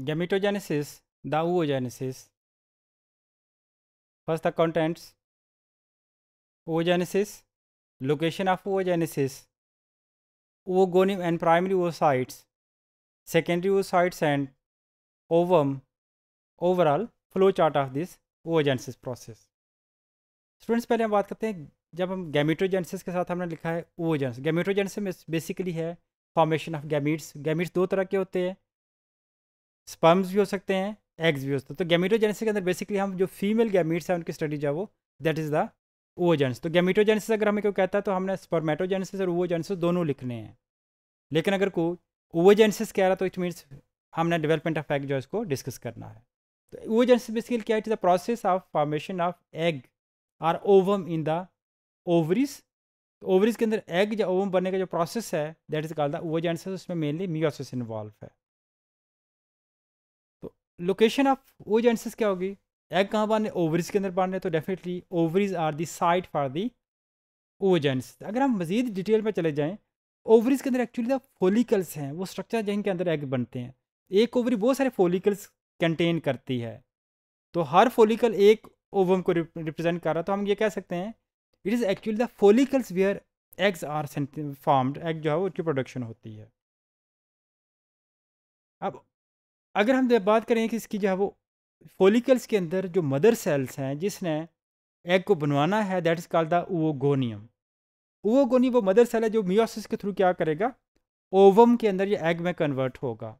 gametogenesis, the oogenesis. First the contents, oogenesis, location of oogenesis, oogonium and primary oocytes, secondary oocytes and ovum, overall flow chart of this oogenesis process students पहले हम बात करते हैं जब हम गैमेटोजेंसिस के साथ हमने लिखा है ओजेंस गैमेटोजेंसिस बेसिकली है फॉर्मेशन ऑफ गैमीट्स गैमीट्स दो तरह के होते हैं स्पर्म्स भी हो सकते हैं एग्स भी हो सकते हैं तो गैमीटोजेनेसिस के अंदर बेसिकली हम जो फीमेल गैमिट्स हैं उनकी स्टडी जाओ है वो दैट इज़ द ओवोजेंस तो गैमिटोजेनिस अगर हमें कोई कहता है तो हमने स्पर्मेटोजेनेसिस और ओवोजेनेसिस तो दोनों लिखने हैं लेकिन अगर कोई ओवोजेनेसिस कह रहा तो इट मीन्स हमने डेवलपमेंट ऑफ एग जो है इसको डिस्कस करना है तो ओवोजेनेसिस बेसिकली क्या it is the process of formation of egg or ovum in the ovaries ovaries के अंदर एग या ओवम बनने का जो प्रोसेस है that is called the oogenesis उसमें मेनली मियोसिस इन्वॉल्व है लोकेशन ऑफ वो एंडसेस क्या होगी एग कहाँ बांधने ओवरीज के अंदर बांधने तो definitely ovaries are the site for the ओज अगर हम मजीद डिटेल में चले जाएँ ओवरीज के अंदर एक्चुअली द फोलिकल्स हैं वो स्ट्रक्चर जिनके अंदर एग बनते हैं एक ओवरी बहुत सारे फोलिकल्स कंटेन करती है तो हर फोलिकल एक ओवम को रिप्रेजेंट कर रहा है तो हम ये कह सकते हैं it is actually the follicles where eggs are formed egg जो है वो उसकी प्रोडक्शन होती है अब अगर हम बात करें कि इसकी जो है वो फोलिकल्स के अंदर जो मदर सेल्स हैं जिसने एग को बनवाना है that is called the oogonium oogonia वो मदर सेल है जो मियोसिस के थ्रू क्या करेगा ओवम के अंदर ये एग में कन्वर्ट होगा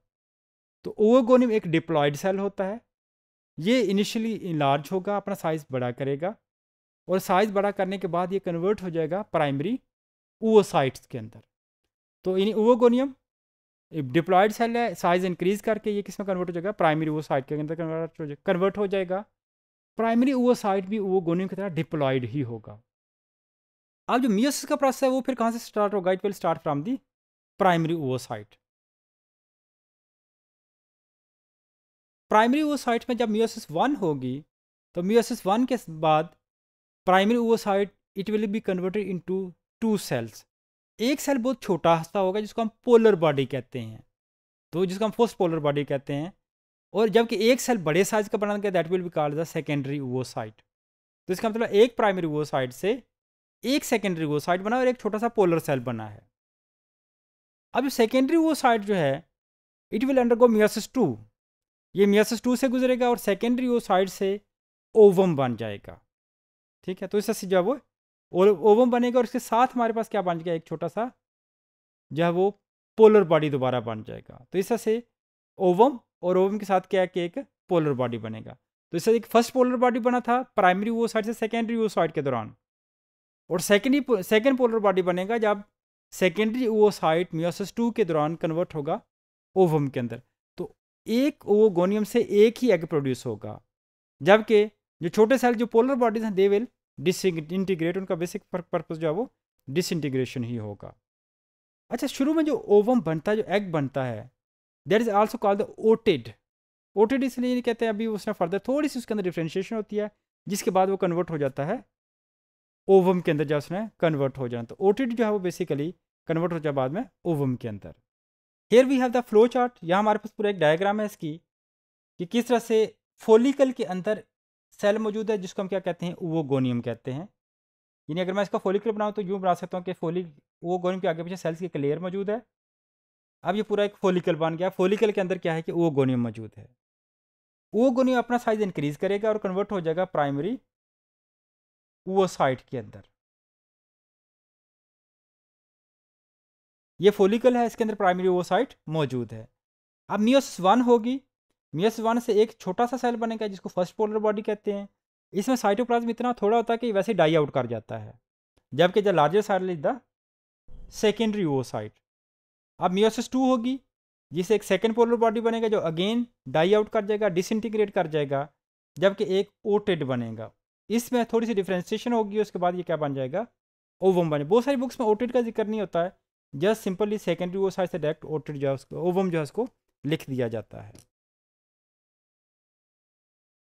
तो ओवोगोनियम एक डिप्लॉयड सेल होता है ये इनिशियली लार्ज होगा अपना साइज़ बड़ा करेगा और साइज़ बड़ा करने के बाद ये कन्वर्ट हो जाएगा प्राइमरी ओवोसाइट्स के अंदर तो इन ओवोगोनियम डिप्लॉयड सेल है साइज़ इंक्रीज़ करके ये किस में कन्वर्ट हो जाएगा प्राइमरी वो साइट के अंदर कन्वर्ट हो जाएगा कन्वर्ट हो जाएगा प्राइमरी वो साइट भी वो गोनियम की तरह डिप्लॉयड ही होगा अब जो मियोसिस का प्रोसेस है वो फिर कहाँ से स्टार्ट होगा it will start from the primary site primary site में जब मियोसिस वन होगी तो मियोसिस वन के बाद primary site it will be converted into two cells एक सेल बहुत छोटा हस्ता होगा जिसको हम पोलर बॉडी कहते हैं तो जिसको हम फर्स्ट पोलर बॉडी कहते हैं और जबकि एक सेल बड़े साइज का बना that will be called the secondary oocyte तो इसका मतलब एक प्राइमरी ओवोसाइट से एक सेकेंडरी ओवोसाइट बना और एक छोटा सा पोलर सेल बना है अब सेकेंडरी ओवोसाइट जो है it will undergo meiosis two ये मियासिस टू से गुजरेगा और सेकेंडरी ओवोसाइट से ओवम बन जाएगा ठीक है तो इससे जो है वो और ओवम बनेगा और इसके साथ हमारे पास क्या बन गया एक छोटा सा जो है वो पोलर बॉडी दोबारा बन जाएगा तो इस तरह से ओवम और ओवम के साथ क्या है कि एक पोलर बॉडी बनेगा तो इससे एक फर्स्ट पोलर बॉडी बना था प्राइमरी वो साइड से सेकेंडरी वो साइड के दौरान और सेकेंडरी सेकेंड पोलर बॉडी बनेगा जब सेकेंडरी वो साइड म्योसिस टू के दौरान कन्वर्ट होगा ओवम के अंदर तो एक ओवोगोनियम से एक ही एग प्रोड्यूस होगा जबकि जो छोटे सेल जो पोलर बॉडीज हैं दे विल डिस इंटीग्रेट उनका बेसिक पर्पज़ जो है वो डिसइंटीग्रेशन ही होगा अच्छा शुरू में जो ओवम बनता है जो एग बनता है that is also called the ootid ootid इसलिए कहते हैं अभी उसने फर्दर थोड़ी सी उसके अंदर डिफ्रेंशिएशन होती है जिसके बाद वो कन्वर्ट हो जाता है ओवम के अंदर जब उसने कन्वर्ट हो जाना तो ओटेड जो है वो बेसिकली कन्वर्ट हो जाए बाद में ओवम के अंदर here we have the flow chart यहाँ हमारे पास पूरा एक डायग्राम है इसकी कि किस तरह से फोलिकल के अंदर सेल मौजूद है जिसको हम क्या कहते हैं वो गोनियम कहते हैं यानी अगर मैं इसका फोलिकल बनाऊँ तो यूँ बना सकता हूँ कि फोलिक वो गोनियम के आगे पीछे सेल्स की एक लेयर मौजूद है अब ये पूरा एक फोलिकल बन गया फोलिकल के अंदर क्या है कि वो गोनियम मौजूद है वो गोनियम अपना साइज इंक्रीज करेगा और कन्वर्ट हो जाएगा प्राइमरी वो साइट के अंदर ये फोलिकल है इसके अंदर प्राइमरी वो साइट मौजूद है अब मियोसिस वन होगी मियस वन से एक छोटा सा सेल बनेगा जिसको फर्स्ट पोलर बॉडी कहते हैं इसमें साइटोप्लाज्म इतना थोड़ा होता है कि वैसे डाई आउट कर जाता है जबकि the larger cell is the secondary oocyte अब मियोसिस टू होगी जिसे एक सेकेंड पोलर बॉडी बनेगा जो अगेन डाई आउट कर जाएगा डिसइंटीग्रेट कर जाएगा जबकि एक ओटेड बनेगा इसमें थोड़ी सी डिफ्रेंसिएशन होगी उसके बाद ये क्या बन जाएगा ओवम बने बहुत सारी बुक्स में ओटेड का जिक्र नहीं होता है just simply secondary oocyte से डायरेक्ट ओटेड जो है उसको ओवम जो है उसको लिख दिया जाता है